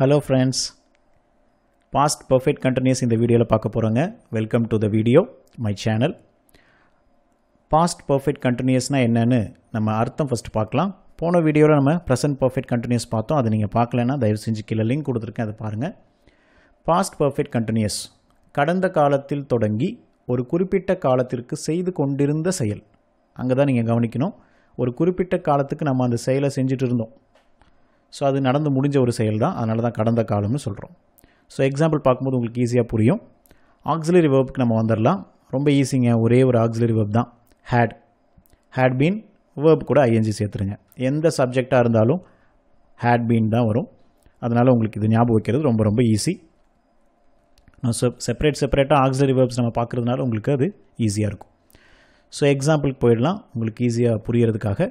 Hello friends past perfect continuous இந்த வீடியோவில் பார்க்க போகிறோங்க welcome to the video my channel past perfect கண்டினியூஸ்னால் என்னென்னு நம்ம அர்த்தம் ஃபஸ்ட்டு பார்க்கலாம் போன வீடியோவில் நம்ம ப்ரெசன்ட் பர்ஃபெக்ட் கண்டினியூஸ் பார்த்தோம் அதை நீங்கள் பார்க்கலன்னா தயவு செஞ்சு கீழே லிங்க் கொடுத்துருக்கேன் அதை பாருங்கள் பாஸ்ட் பர்ஃபெக்ட் கண்டினியூஸ் கடந்த காலத்தில் தொடங்கி ஒரு குறிப்பிட்ட காலத்திற்கு செய்து கொண்டிருந்த செயல் அங்கே தான் நீங்கள் கவனிக்கணும் ஒரு குறிப்பிட்ட காலத்துக்கு நம்ம அந்த செயலை செஞ்சுட்டு இருந்தோம் ஸோ அது நடந்து முடிஞ்ச ஒரு செயல் தான் அதனால தான் கடந்த காலம்னு சொல்கிறோம் ஸோ எக்ஸாம்பிள் பார்க்கும்போது உங்களுக்கு ஈஸியாக புரியும் ஆக்சிலரி வேர்புக்கு நம்ம வந்துடலாம் ரொம்ப ஈஸிங்க ஒரே ஒரு ஆக்சிலரி வேர்ப் தான் ஹேட் ஹேட் பீன் வேர்ப் கூட ஐஎன்ஜி சேர்த்துருங்க எந்த சப்ஜெக்டாக இருந்தாலும் ஹேட் பீன் தான் வரும் அதனால் உங்களுக்கு இது ஞாபகம் வைக்கிறது ரொம்ப ரொம்ப ஈஸி நான் செப் செப்பரேட் செப்பரேட்டாக ஆக்சிலரி வேர்ப்ஸ் நம்ம பார்க்குறதுனால உங்களுக்கு அது ஈஸியாக இருக்கும் ஸோ எக்ஸாம்பிளுக்கு போயிடலாம் உங்களுக்கு ஈஸியாக புரியறதுக்காக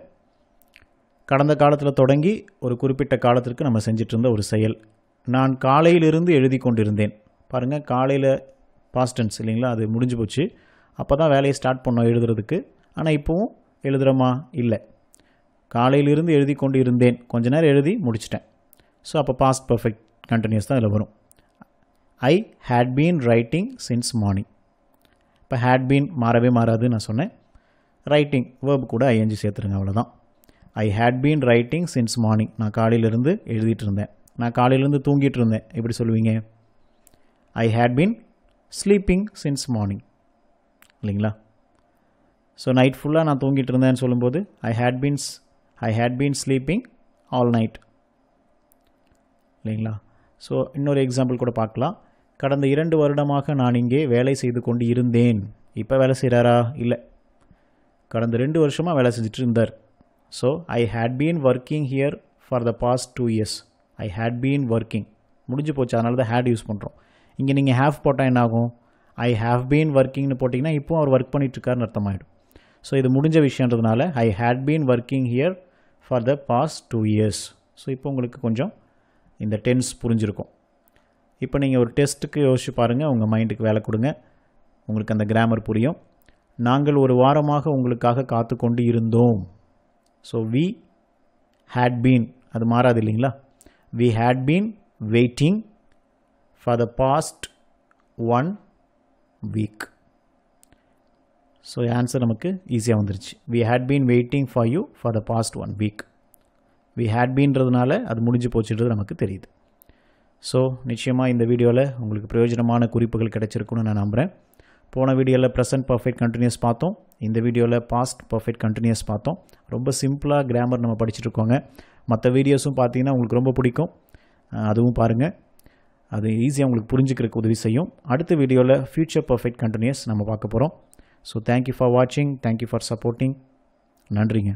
கடந்த காலத்தில் தொடங்கி ஒரு குறிப்பிட்ட காலத்திற்கு நம்ம செஞ்சிட்ருந்த ஒரு செயல் நான் காலையிலிருந்து எழுதி கொண்டிருந்தேன் பாருங்கள் காலையில் பாஸ்டன்ஸ் இல்லைங்களா அது முடிஞ்சு போச்சு அப்போ தான் வேலையை ஸ்டார்ட் பண்ணோம் எழுதுறதுக்கு ஆனால் இப்போவும் எழுதுகிறோமா இல்லை காலையிலிருந்து எழுதி கொண்டு இருந்தேன் கொஞ்ச நேரம் எழுதி முடிச்சிட்டேன் ஸோ அப்போ பாஸ்ட் பர்ஃபெக்ட் கண்டினியூஸ் தான் இதில் வரும் I had been writing since morning இப்போ ஹேட் பீன் மாறவே மாறாதுன்னு நான் சொன்னேன் ரைட்டிங் வேர்பு கூட ஐஎன்ஜி சேர்த்துருங்க அவ்வளோதான் I had been writing since morning நான் காலையிலிருந்து எழுதிட்டு இருந்தேன் நான் காலையிலேருந்து தூங்கிட்டு இருந்தேன் எப்படி சொல்லுவீங்க I had been sleeping since morning இல்லைங்களா ஸோ நைட் ஃபுல்லாக நான் தூங்கிட்டு இருந்தேன்னு சொல்லும்போது I had beans I had been sleeping all night இல்லைங்களா ஸோ இன்னொரு எக்ஸாம்பிள் கூட பார்க்கலாம் கடந்த இரண்டு வருடமாக நான் இங்கே வேலை செய்து கொண்டு இருந்தேன் இப்போ வேலை செய்கிறாரா இல்லை கடந்த ரெண்டு வருஷமாக வேலை செஞ்சுட்டு இருந்தார் So I had been working here for the past two years. I had been working. முடிஞ்சு போச்சு அதனால தான் ஹேட் யூஸ் பண்ணுறோம் இங்கே நீங்கள் ஹேவ் போட்டால் என்ன ஆகும் ஐ ஹாவ் பீன் ஒர்க்கிங்னு போட்டிங்கன்னா இப்போ அவர் ஒர்க் பண்ணிகிட்ருக்காருன்னு அர்த்தமாயிடும் ஸோ இது முடிஞ்ச விஷயன்றதுனால I had been working here for the past two years so இப்போ உங்களுக்கு கொஞ்சம் இந்த டென்ஸ் புரிஞ்சிருக்கும் இப்போ நீங்கள் ஒரு டெஸ்ட்டுக்கு யோசிச்சு பாருங்கள் உங்கள் மைண்டுக்கு வேலை கொடுங்க உங்களுக்கு அந்த கிராமர் புரியும் நாங்கள் ஒரு வாரமாக உங்களுக்காக காத்து கொண்டு இருந்தோம் ஸோ வி had பீன் அது மாறாது இல்லைங்களா we had been waiting for the past one week so answer நமக்கு ஈஸியாக வந்துருச்சு we had been waiting for you for the past one week we had பீன்றதுனால அது முடிஞ்சு போச்சுன்றது நமக்கு தெரியுது ஸோ நிச்சயமாக இந்த வீடியோவில் உங்களுக்கு பிரயோஜனமான குறிப்புகள் கிடைச்சிருக்குன்னு நான் நம்புகிறேன் போன வீடியோவில் ப்ரெசன்ட் பர்ஃபெக்ட் கண்டினியூஸ் பார்த்தோம் இந்த வீடியோவில் பாஸ்ட் பர்ஃபெக்ட் கண்டினியூஸ் பார்த்தோம் ரொம்ப சிம்பிளாக கிராமர் நம்ம படிச்சுட்ருக்கோங்க மற்ற வீடியோஸும் பார்த்தீங்கன்னா உங்களுக்கு ரொம்ப பிடிக்கும் அதுவும் பாருங்கள் அது ஈஸியாக உங்களுக்கு புரிஞ்சுக்கிறதுக்கு உதவி செய்யும் அடுத்த வீடியோவில் ஃப்யூச்சர் பர்ஃபெக்ட் கண்டினியூஸ் நம்ம பார்க்க போகிறோம் ஸோ தேங்க்யூ ஃபார் வாட்சிங் தேங்க்யூ ஃபார் சப்போர்ட்டிங் நன்றிங்க